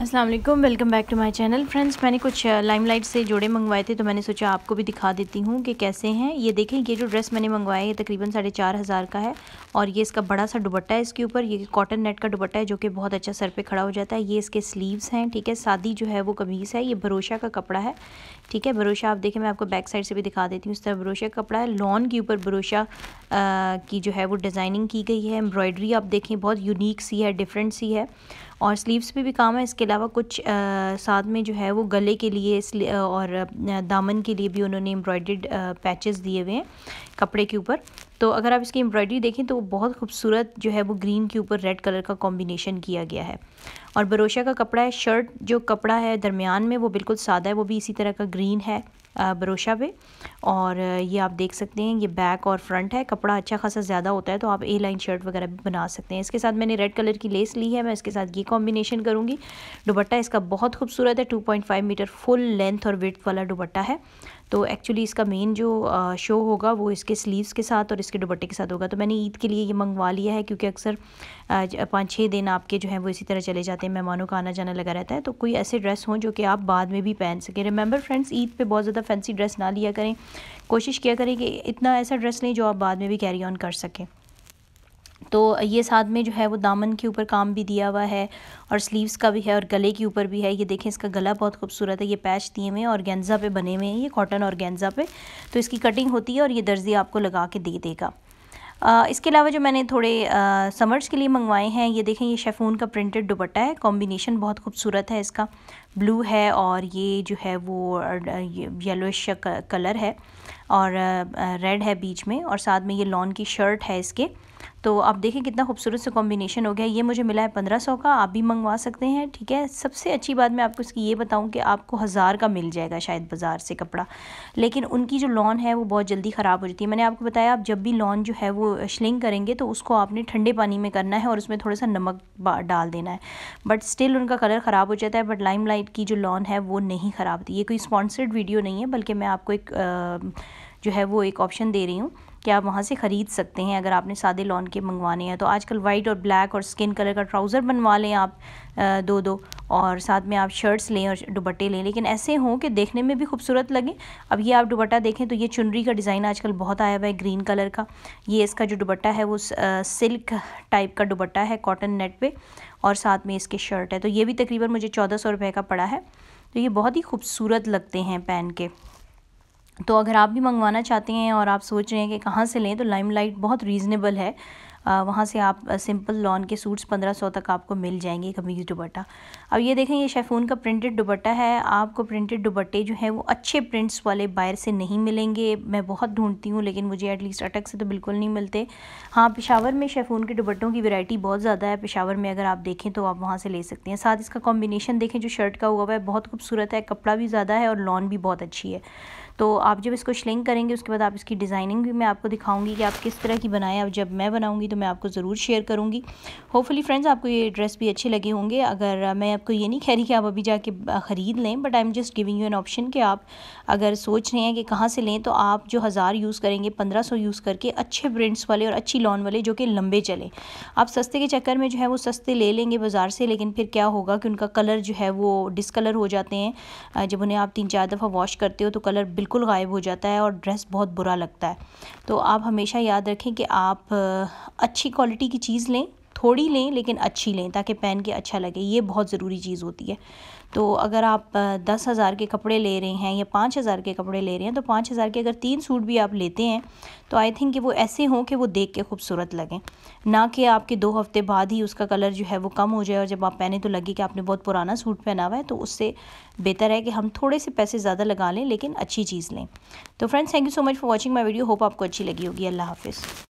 Aslam welcome back to my channel friends मैंने कुछ limelight से जोड़े मंगवाए थे तो मैंने सोचा आपको भी दिखा देती हूँ कि कैसे हैं ये देखें ये जो ड्रेस मैंने मंगवाया है ये तकरीबन साढ़े चार हज़ार का है और ये इसका बड़ा सा दुबट्टा है इसके ऊपर ये कॉटन नेट का दुबट्टा है जो कि बहुत अच्छा सर पे खड़ा हो जाता है ये इसके स्लीवस हैं ठीक है सादी जो है वो कमीज़ है ये भरोशा का कपड़ा है ठीक है भरोशा आप देखें मैं आपको बैक साइड से भी दिखा देती हूँ इस तरह भरोशा का कपड़ा है लॉन के ऊपर भरोशा की जो है वो डिज़ाइनिंग की गई है एम्ब्रॉयडरी आप देखें बहुत यूनिक सी है डिफरेंट सी है और स्लीव्स पे भी काम है इसके अलावा कुछ साथ में जो है वो गले के लिए और दामन के लिए भी उन्होंने एम्ब्रॉयड पैचेस दिए हुए हैं कपड़े के ऊपर तो अगर आप इसकी एम्ब्रॉयडरी देखें तो वो बहुत खूबसूरत जो है वो ग्रीन के ऊपर रेड कलर का कॉम्बिनेशन किया गया है और बरोशा का कपड़ा है शर्ट जो कपड़ा है दरमियान में वो बिल्कुल सादा है वो भी इसी तरह का ग्रीन है ब्रोशा पे और ये आप देख सकते हैं ये बैक और फ्रंट है कपड़ा अच्छा खासा ज़्यादा होता है तो आप ए लाइन शर्ट वगैरह भी बना सकते हैं इसके साथ मैंने रेड कलर की लेस ली है मैं इसके साथ ये कॉम्बिनेशन करूँगी दुपट्टा इसका बहुत खूबसूरत है टू मीटर फुल लेंथ और विथ वाला दुपट्टा है तो एक्चुअली इसका मेन जो शो होगा वो इसके स्लीव्स के साथ और इसके दुपट्टे के साथ होगा तो मैंने ईद के लिए ये मंगवा लिया है क्योंकि अक्सर पाँच छः दिन आपके जो है वो इसी तरह चले जाते हैं मेहमानों का आना जाना लगा रहता है तो कोई ऐसे ड्रेस हों जो कि आप बाद में भी पहन सकें रिमेंबर फ्रेंड्स ईद पर बहुत ज़्यादा फैंसी ड्रेस ना लिया करें कोशिश किया करें कि इतना ऐसा ड्रेस लें जो आप बाद में भी कैरी ऑन कर सकें तो ये साथ में जो है वो दामन के ऊपर काम भी दिया हुआ है और स्लीव्स का भी है और गले के ऊपर भी है ये देखें इसका गला बहुत खूबसूरत है ये पैच दिए हुए हैं और गेंजा पे बने हुए हैं ये कॉटन और गेंजा पे तो इसकी कटिंग होती है और ये दर्जी आपको लगा के दे देगा आ, इसके अलावा जो मैंने थोड़े समर्स के लिए मंगवाए हैं ये देखें ये शेफून का प्रिंटेड दुपट्टा है कॉम्बिनेशन बहुत खूबसूरत है इसका ब्लू है और ये जो है वो येलोइश कलर है और रेड है बीच में और साथ में ये लॉन की शर्ट है इसके तो आप देखें कितना खूबसूरत से कॉम्बिनेशन हो गया ये मुझे मिला है पंद्रह सौ का आप भी मंगवा सकते हैं ठीक है सबसे अच्छी बात मैं आपको इसकी ये बताऊं कि आपको हज़ार का मिल जाएगा शायद बाज़ार से कपड़ा लेकिन उनकी जो लॉन है वो बहुत जल्दी ख़राब हो जाती है मैंने आपको बताया आप जब भी लॉन जो है वो श्लिंग करेंगे तो उसको आपने ठंडे पानी में करना है और उसमें थोड़ा सा नमक डाल देना है बट स्टिल उनका कलर ख़राब हो जाता है बट लाइम लाइम साइड की जो लॉन है वो नहीं ख़राब थी ये कोई स्पॉन्सर्ड वीडियो नहीं है बल्कि मैं आपको एक जो है वो एक ऑप्शन दे रही हूँ कि आप वहाँ से ख़रीद सकते हैं अगर आपने सादे लॉन के मंगवाने हैं तो आजकल वाइट और ब्लैक और स्किन कलर का ट्राउज़र बनवा लें आप दो दो और साथ में आप शर्ट्स लें और दुबट्टे लें लेकिन ऐसे हों कि देखने में भी खूबसूरत लगे अब ये आप दुबट्टा देखें तो ये चुनरी का डिज़ाइन आजकल बहुत आया हुआ है ग्रीन कलर का ये इसका जो दुबट्टा है वो सिल्क टाइप का दुबट्टा है कॉटन नेट पर और साथ में इसके शर्ट है तो ये भी तकरीबन मुझे चौदह सौ का पड़ा है तो ये बहुत ही खूबसूरत लगते हैं पहन के तो अगर आप भी मंगवाना चाहते हैं और आप सोच रहे हैं कि कहाँ से लें तो लाइमलाइट बहुत रीज़नेबल है वहाँ से आप सिंपल लॉन के सूट्स पंद्रह सौ तक आपको मिल जाएंगे कमीज़ दुपट्टा अब ये देखें ये शेफून का प्रिंटेड दुपट्टा है आपको प्रिंटेड दुपट्टे जो हैं वो अच्छे प्रिंट्स वाले बायर से नहीं मिलेंगे मैं बहुत ढूंढती हूँ लेकिन मुझे एटलीस्ट अटक से तो बिल्कुल नहीं मिलते हाँ पेशावर में शेफून के दुपट्टों की वैरायटी बहुत ज़्यादा है पेशावर में अगर आप देखें तो आप वहाँ से ले सकते हैं साथ इसका कॉम्बिनेशन देखें जो शर्ट का हुआ हुआ है बहुत खूबसूरत है कपड़ा भी ज़्यादा है और लॉन भी बहुत अच्छी है तो आप जब इसको श्लिंग करेंगे उसके बाद आप इसकी डिज़ाइनिंग भी मैं आपको दिखाऊंगी कि आप किस तरह की बनाएं अब जब मैं बनाऊंगी तो मैं आपको ज़रूर शेयर करूंगी होपफुली फ्रेंड्स आपको ये ड्रेस भी अच्छे लगे होंगे अगर मैं आपको ये नहीं कह रही कि आप अभी जाके ख़रीद लें but I am just giving you an option कि आप अगर सोच रहे हैं कि कहाँ से लें तो आप जो हज़ार यूज़ करेंगे पंद्रह यूज़ करके अच्छे ब्रिंट्स वाले और अच्छी लॉन वाले जो कि लंबे चले आप सस्ते के चक्कर में जो है वो सस्ते ले लेंगे बाज़ार से लेकिन फिर क्या होगा कि उनका कलर जो है वो डिसकलर हो जाते हैं जब उन्हें आप तीन चार दफ़ा वॉश करते हो तो कलर बिल्कुल बिल्कुल गायब हो जाता है और ड्रेस बहुत बुरा लगता है तो आप हमेशा याद रखें कि आप अच्छी क्वालिटी की चीज़ लें थोड़ी लें लेकिन अच्छी लें ताकि पहन के अच्छा लगे ये बहुत ज़रूरी चीज़ होती है तो अगर आप दस हज़ार के कपड़े ले रहे हैं या पाँच हज़ार के कपड़े ले रहे हैं तो पाँच हज़ार के अगर तीन सूट भी आप लेते हैं तो आई थिंक कि वो ऐसे हों कि वो देख के खूबसूरत लगें ना कि आपके दो हफ्ते बाद ही उसका कलर जो है वो कम हो जाए और जब आप पहने तो लगे कि आपने बहुत पुराना सूट पहना हुआ है तो उससे बेहतर है कि हम थोड़े से पैसे ज़्यादा लगा लें लेकिन अच्छी चीज़ लें तो friends thank you so much for watching my video hope आपको अच्छी लगी होगी अल्लाह हाफिज़